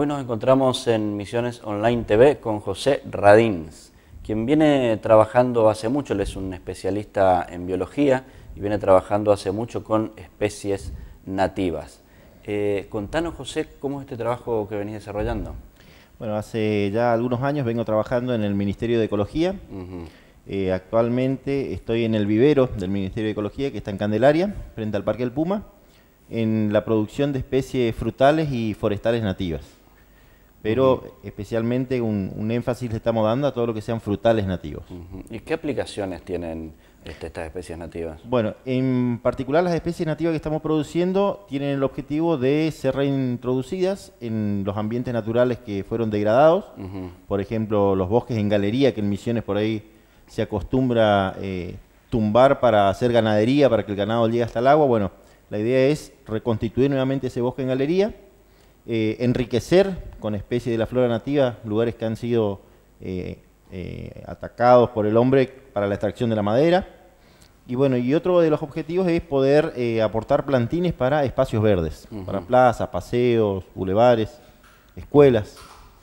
Hoy nos encontramos en Misiones Online TV con José Radins, quien viene trabajando hace mucho, él es un especialista en biología y viene trabajando hace mucho con especies nativas. Eh, contanos, José, cómo es este trabajo que venís desarrollando. Bueno, hace ya algunos años vengo trabajando en el Ministerio de Ecología. Eh, actualmente estoy en el vivero del Ministerio de Ecología, que está en Candelaria, frente al Parque del Puma, en la producción de especies frutales y forestales nativas pero especialmente un, un, énfasis le estamos dando a todo lo que sean frutales nativos. ¿Y qué aplicaciones tienen este, estas especies nativas? Bueno, en particular las especies nativas que estamos produciendo tienen el objetivo de ser reintroducidas en los ambientes naturales que fueron degradados, por ejemplo los bosques en galería que en Misiones por ahí se acostumbra eh, tumbar para hacer ganadería, para que el ganado llegue hasta el agua. Bueno, la idea es reconstituir nuevamente ese bosque en galería eh, enriquecer con especies de la flora nativa lugares que han sido eh, eh, atacados por el hombre para la extracción de la madera. Y bueno, y otro de los objetivos es poder aportar plantines para espacios verdes, para plazas, paseos, bulevares, escuelas.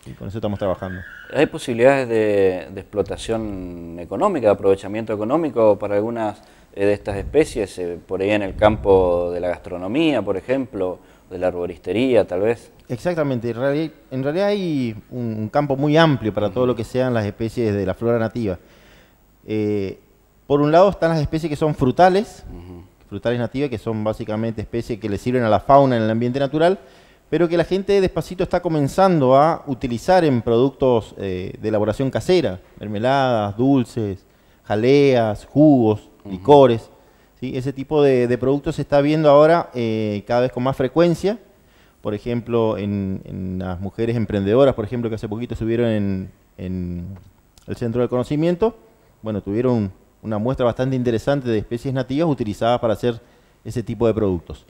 Y con eso estamos trabajando. ¿Hay posibilidades de, de explotación económica, de aprovechamiento económico para algunas eh, de estas especies, eh, por ahí en el campo de la gastronomía, por ejemplo, de la arboristería, tal vez. Exactamente, en realidad, hay un, campo muy amplio para todo lo que sean las especies de la flora nativa. Eh, por un lado están las especies que son frutales, frutales nativas, que son básicamente especies que le sirven a la fauna en el ambiente natural, pero que la gente despacito está comenzando a utilizar en productos de elaboración casera, mermeladas, dulces, jaleas, jugos licores. Ese tipo de, productos se está viendo ahora eh, cada vez con más frecuencia. Por ejemplo, en, las mujeres emprendedoras, por ejemplo, que hace poquito estuvieron en, el Centro del Conocimiento, bueno, tuvieron una muestra bastante interesante de especies nativas utilizadas para hacer ese tipo de productos.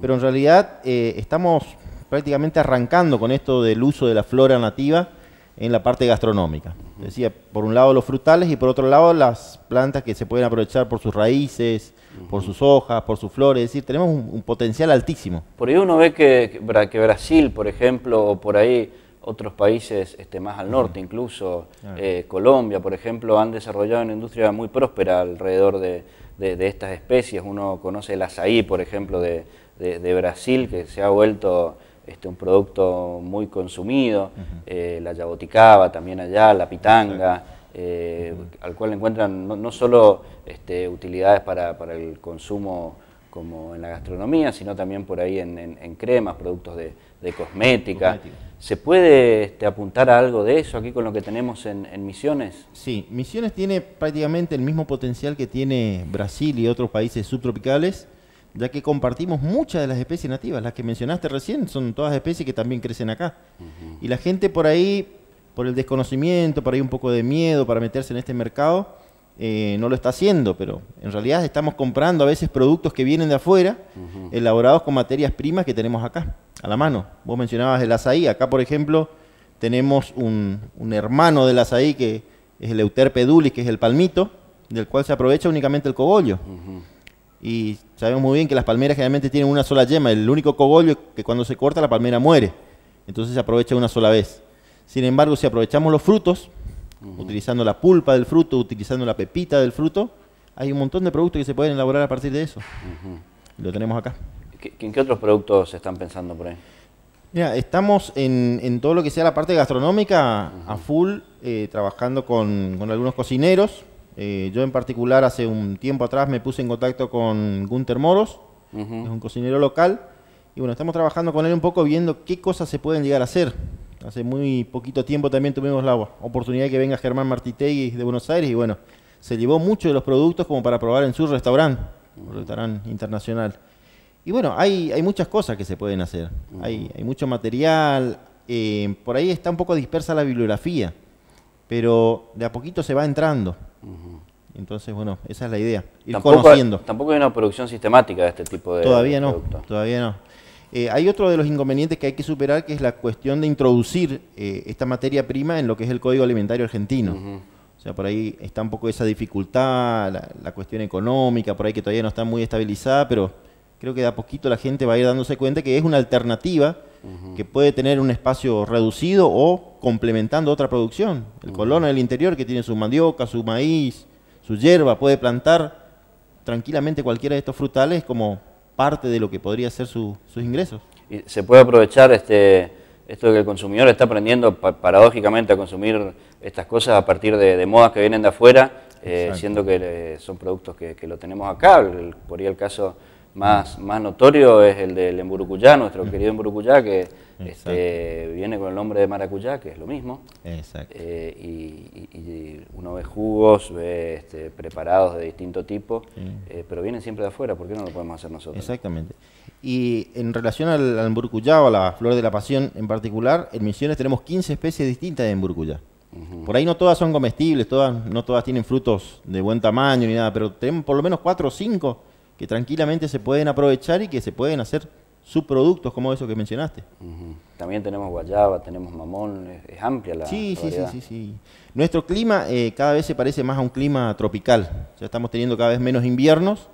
Pero en realidad eh, estamos prácticamente arrancando con esto del uso de la flora nativa en la parte gastronómica. Decía, por un lado los frutales y por otro lado las plantas que se pueden aprovechar por sus raíces, por sus hojas, por sus flores. Es decir, tenemos un, potencial altísimo. Por ahí uno ve que, que, Brasil, por ejemplo, o por ahí otros países este, más al norte, incluso eh, Colombia, por ejemplo, han desarrollado una industria muy próspera alrededor de, de, estas especies. Uno conoce el azaí, por ejemplo, de, de Brasil, que se ha vuelto este, un producto muy consumido, eh, la yaboticaba también allá, la pitanga, eh, al cual encuentran no, solo este, utilidades para, el consumo como en la gastronomía, sino también por ahí en, cremas, productos de, cosmética. ¿Se puede este, apuntar a algo de eso aquí con lo que tenemos en, en, Misiones? Sí, Misiones tiene prácticamente el mismo potencial que tiene Brasil y otros países subtropicales ya que compartimos muchas de las especies nativas. Las que mencionaste recién son todas especies que también crecen acá. Y la gente por ahí, por el desconocimiento, por ahí un poco de miedo para meterse en este mercado, eh, no lo está haciendo, pero en realidad estamos comprando a veces productos que vienen de afuera, elaborados con materias primas que tenemos acá, a la mano. Vos mencionabas el azaí, acá por ejemplo tenemos un, un hermano del azaí que es el Dulis, que es el palmito, del cual se aprovecha únicamente el cogollo y sabemos muy bien que las palmeras generalmente tienen una sola yema. El único cogollo es que cuando se corta la palmera muere. Entonces se aprovecha una sola vez. Sin embargo, si aprovechamos los frutos, utilizando la pulpa del fruto, utilizando la pepita del fruto, hay un montón de productos que se pueden elaborar a partir de eso. Lo tenemos acá. ¿En qué otros productos están pensando por ahí? Mira, estamos en, todo lo que sea la parte gastronómica a full, eh, trabajando con, con algunos cocineros eh, yo en particular hace un tiempo atrás me puse en contacto con Gunter Moros, es un cocinero local, y bueno, estamos trabajando con él un poco viendo qué cosas se pueden llegar a hacer. Hace muy poquito tiempo también tuvimos la oportunidad de que venga Germán Martitegui de Buenos Aires y bueno, se llevó muchos de los productos como para probar en su restaurante, un restaurante internacional. Y bueno, hay, hay muchas cosas que se pueden hacer. hay, hay mucho material, eh, por ahí está un poco dispersa la bibliografía, pero de a poquito se va entrando. Entonces, bueno, esa es la idea, ir tampoco conociendo. tampoco hay una producción sistemática de este tipo de Todavía no, todavía no. Eh, hay otro de los inconvenientes que hay que superar, que es la cuestión de introducir eh, esta materia prima en lo que es el Código Alimentario Argentino. O sea, por ahí está un poco esa dificultad, la, cuestión económica, por ahí que todavía no está muy estabilizada, pero creo que de a poquito la gente va a ir dándose cuenta que es una alternativa que puede tener un espacio reducido o complementando otra producción. El uh colono del interior que tiene su mandioca, su maíz, su hierba, puede plantar tranquilamente cualquiera de estos frutales como parte de lo que podría ser sus ingresos. se puede aprovechar este esto de que el consumidor está aprendiendo paradójicamente a consumir estas cosas a partir de, modas que vienen de afuera, eh, siendo que eh, son productos que, lo tenemos acá, por ahí el caso más, más notorio es el del emburucuyá, nuestro mm. querido emburucuyá, que este, viene con el nombre de maracuyá, que es lo mismo. Exacto. Eh, y, uno ve jugos, ve este, preparados de distinto tipo, eh, pero vienen siempre de afuera, ¿por qué no lo podemos hacer nosotros? Exactamente. Y en relación al, emburucuyá o a la flor de la pasión en particular, en Misiones tenemos 15 especies distintas de emburucuyá. Por ahí no todas son comestibles, todas, no todas tienen frutos de buen tamaño ni nada, pero tenemos por lo menos cuatro o cinco que tranquilamente se pueden aprovechar y que se pueden hacer subproductos como eso que mencionaste. También tenemos guayaba, tenemos mamón, es, amplia la. Sí, sí, sí, sí, sí, Nuestro clima eh, cada vez se parece más a un clima tropical. Ya estamos teniendo cada vez menos inviernos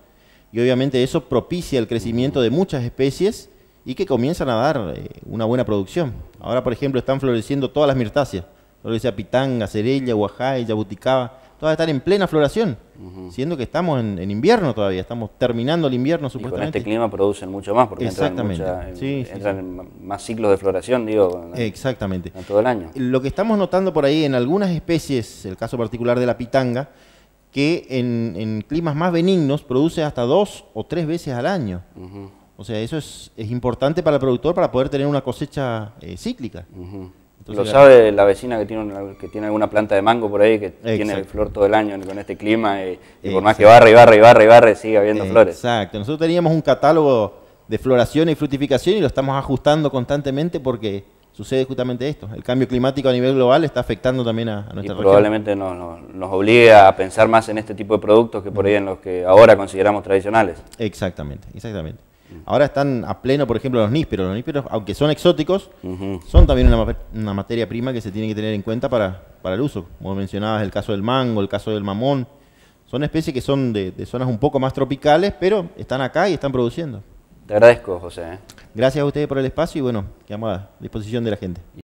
y obviamente eso propicia el crecimiento de muchas especies y que comienzan a dar eh, una buena producción. Ahora, por ejemplo, están floreciendo todas las mirtáceas, lo que pitanga, cerella, guajay, yabuticaba a estar en plena floración, siendo que estamos en, invierno todavía, estamos terminando el invierno supuestamente. Y con este clima producen mucho más porque Exactamente. entran, sí, entran más ciclos de floración, digo, Exactamente. En todo el año. Lo que estamos notando por ahí en algunas especies, el caso particular de la pitanga, que en, climas más benignos produce hasta dos o tres veces al año. O sea, eso es, importante para el productor para poder tener una cosecha eh, cíclica lo sabe la vecina que tiene, que tiene alguna planta de mango por ahí que tiene flor todo el año con este clima y, por más que barre y barre y barre y barre sigue habiendo flores. Exacto, nosotros teníamos un catálogo de floración y frutificación y lo estamos ajustando constantemente porque sucede justamente esto. El cambio climático a nivel global está afectando también a, nuestra y probablemente nos, nos obliga a pensar más en este tipo de productos que por ahí en los que ahora consideramos tradicionales. Exactamente, exactamente. Ahora están a pleno, por ejemplo, los nísperos. Los nísperos, aunque son exóticos, son también una, materia prima que se tiene que tener en cuenta para, el uso. Como mencionabas, el caso del mango, el caso del mamón. Son especies que son de, de zonas un poco más tropicales, pero están acá y están produciendo. Te agradezco, José. ¿eh? Gracias a ustedes por el espacio y bueno, quedamos a disposición de la gente.